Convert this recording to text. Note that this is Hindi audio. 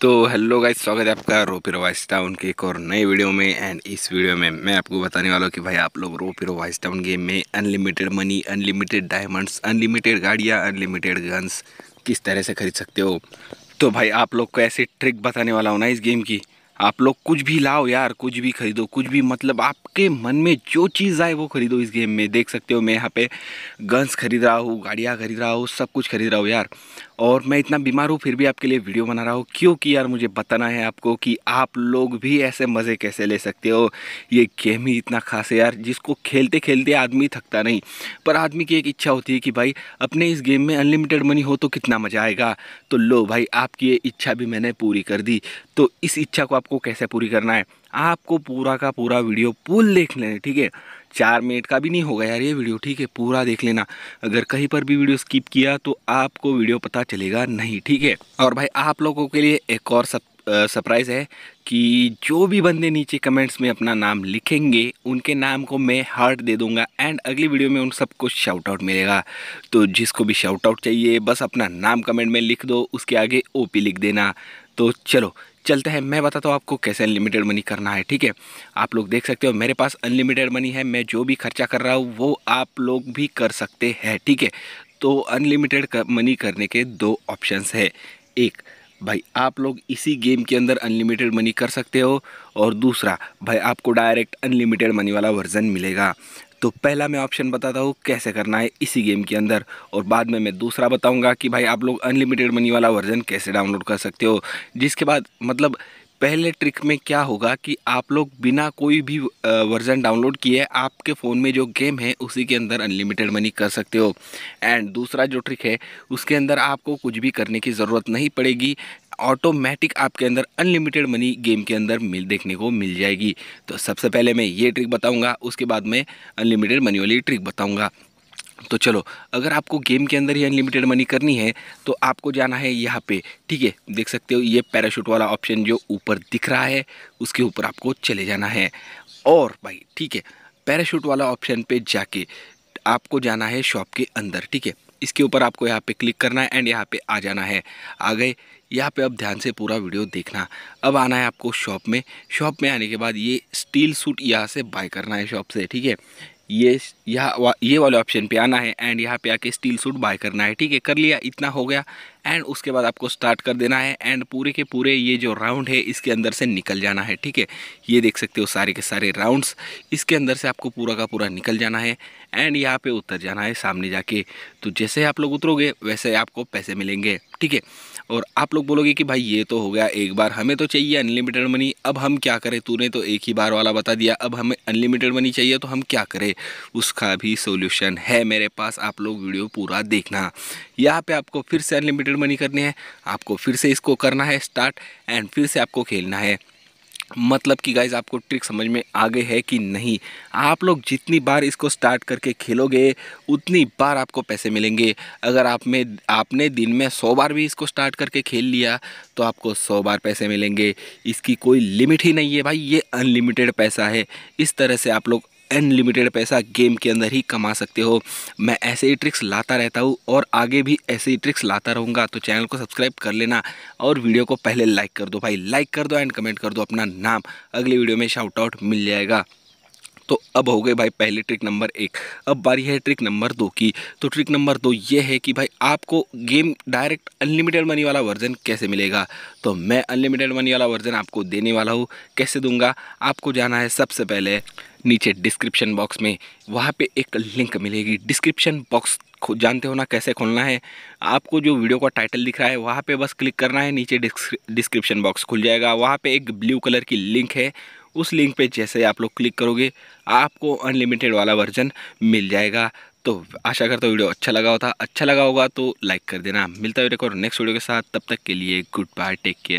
तो हेलो गाइस स्वागत है आपका रोपी रोवाइस टाउन के एक और नए वीडियो में एंड इस वीडियो में मैं आपको बताने वाला हूँ कि भाई आप लोग रोपी रोवाइस टाउन गेम में unlimited money unlimited diamonds unlimited गाड़ियाँ अनलिमिटेड गन्स किस तरह से खरीद सकते हो तो भाई आप लोग को ऐसे ट्रिक बताने वाला हूँ ना इस गेम की आप लोग कुछ भी लाओ यार कुछ भी खरीदो कुछ भी मतलब आपके मन में जो चीज़ आए वो खरीदो इस गेम में देख सकते हो मैं यहाँ पे गन्स खरीद रहा हूँ गाड़ियाँ खरीद रहा हूँ सब कुछ खरीद रहा हूँ यार और मैं इतना बीमार हूँ फिर भी आपके लिए वीडियो बना रहा हूँ क्योंकि यार मुझे बताना है आपको कि आप लोग भी ऐसे मज़े कैसे ले सकते हो ये गेम ही इतना खास है यार जिसको खेलते खेलते आदमी थकता नहीं पर आदमी की एक इच्छा होती है कि भाई अपने इस गेम में अनलिमिटेड मनी हो तो कितना मज़ा आएगा तो लो भाई आपकी ये इच्छा भी मैंने पूरी कर दी तो इस इच्छा को आपको कैसे पूरी करना है आपको पूरा का पूरा वीडियो पूल देख लेना ठीक है चार मिनट का भी नहीं होगा यार ये वीडियो ठीक है पूरा देख लेना अगर कहीं पर भी वीडियो स्किप किया तो आपको वीडियो पता चलेगा नहीं ठीक है और भाई आप लोगों के लिए एक और सब सरप्राइज़ है कि जो भी बंदे नीचे कमेंट्स में अपना नाम लिखेंगे उनके नाम को मैं हार्ट दे दूंगा एंड अगली वीडियो में उन सबको शाउट आउट मिलेगा तो जिसको भी शाउट आउट चाहिए बस अपना नाम कमेंट में लिख दो उसके आगे ओपी लिख देना तो चलो चलते हैं मैं बताता हूँ आपको कैसे अनलिमिटेड मनी करना है ठीक है आप लोग देख सकते हो मेरे पास अनलिमिटेड मनी है मैं जो भी खर्चा कर रहा हूँ वो आप लोग भी कर सकते हैं ठीक है तो अनलिमिटेड मनी करने के दो ऑप्शंस है एक भाई आप लोग इसी गेम के अंदर अनलिमिटेड मनी कर सकते हो और दूसरा भाई आपको डायरेक्ट अनलिमिटेड मनी वाला वर्जन मिलेगा तो पहला मैं ऑप्शन बताता हूँ कैसे करना है इसी गेम के अंदर और बाद में मैं दूसरा बताऊँगा कि भाई आप लोग अनलिमिटेड मनी वाला वर्जन कैसे डाउनलोड कर सकते हो जिसके बाद मतलब पहले ट्रिक में क्या होगा कि आप लोग बिना कोई भी वर्ज़न डाउनलोड किए आपके फ़ोन में जो गेम है उसी के अंदर अनलिमिटेड मनी कर सकते हो एंड दूसरा जो ट्रिक है उसके अंदर आपको कुछ भी करने की ज़रूरत नहीं पड़ेगी ऑटोमेटिक आपके अंदर अनलिमिटेड मनी गेम के अंदर मिल देखने को मिल जाएगी तो सबसे पहले मैं ये ट्रिक बताऊंगा उसके बाद मैं अनलिमिटेड मनी वाली ट्रिक बताऊंगा तो चलो अगर आपको गेम के अंदर ही अनलिमिटेड मनी करनी है तो आपको जाना है यहाँ पे ठीक है देख सकते हो ये पैराशूट वाला ऑप्शन जो ऊपर दिख रहा है उसके ऊपर आपको चले जाना है और भाई ठीक है पैराशूट वाला ऑप्शन पर जाके आपको जाना है शॉप के अंदर ठीक है इसके ऊपर आपको यहाँ पे क्लिक करना है एंड यहाँ पे आ जाना है आ गए यहाँ पे अब ध्यान से पूरा वीडियो देखना अब आना है आपको शॉप में शॉप में आने के बाद ये स्टील सूट यहाँ से बाय करना है शॉप से ठीक है ये यह वा, ये वाले ऑप्शन पे आना है एंड यहाँ पे आके स्टील सूट बाय करना है ठीक है कर लिया इतना हो गया एंड उसके बाद आपको स्टार्ट कर देना है एंड पूरे के पूरे ये जो राउंड है इसके अंदर से निकल जाना है ठीक है ये देख सकते हो सारे के सारे राउंड्स इसके अंदर से आपको पूरा का पूरा निकल जाना है एंड यहाँ पर उतर जाना है सामने जाके तो जैसे आप लोग उतरोगे वैसे आपको पैसे मिलेंगे ठीक है और आप लोग बोलोगे कि भाई ये तो हो गया एक बार हमें तो चाहिए अनलिमिटेड मनी अब हम क्या करें तूने तो एक ही बार वाला बता दिया अब हमें अनलिमिटेड मनी चाहिए तो हम क्या करें उसका भी सोल्यूशन है मेरे पास आप लोग वीडियो पूरा देखना यहाँ पर आपको फिर से अनलिमिटेड मनी करनी है आपको फिर से इसको करना है स्टार्ट एंड फिर से आपको खेलना है मतलब कि गाइज आपको ट्रिक समझ में आ गई है कि नहीं आप लोग जितनी बार इसको स्टार्ट करके खेलोगे उतनी बार आपको पैसे मिलेंगे अगर आप में आपने दिन में सौ बार भी इसको स्टार्ट करके खेल लिया तो आपको सौ बार पैसे मिलेंगे इसकी कोई लिमिट ही नहीं है भाई ये अनलिमिटेड पैसा है इस तरह से आप लोग अनलिमिटेड पैसा गेम के अंदर ही कमा सकते हो मैं ऐसे ही ट्रिक्स लाता रहता हूँ और आगे भी ऐसे ही ट्रिक्स लाता रहूँगा तो चैनल को सब्सक्राइब कर लेना और वीडियो को पहले लाइक कर दो भाई लाइक कर दो एंड कमेंट कर दो अपना नाम अगले वीडियो में शाउट आउट मिल जाएगा तो अब हो गए भाई पहले ट्रिक नंबर एक अब बारी है ट्रिक नंबर दो की तो ट्रिक नंबर दो ये है कि भाई आपको गेम डायरेक्ट अनलिमिटेड मनी वाला वर्जन कैसे मिलेगा तो मैं अनलिमिटेड मनी वाला वर्जन आपको देने वाला हूँ कैसे दूंगा आपको जाना है सबसे पहले नीचे डिस्क्रिप्शन बॉक्स में वहाँ पे एक लिंक मिलेगी डिस्क्रिप्शन बॉक्स जानते हो ना कैसे खोलना है आपको जो वीडियो का टाइटल दिख रहा है वहाँ पे बस क्लिक करना है नीचे डिस्क्रिप्शन बॉक्स खुल जाएगा वहाँ पे एक ब्लू कलर की लिंक है उस लिंक पे जैसे आप लोग क्लिक करोगे आपको अनलिमिटेड वाला वर्जन मिल जाएगा तो आशा करता हूँ वीडियो अच्छा लगा होता अच्छा लगा होगा तो लाइक कर देना मिलता है वीडियो को नेक्स्ट वीडियो के साथ तब तक के लिए गुड बाय टेक केयर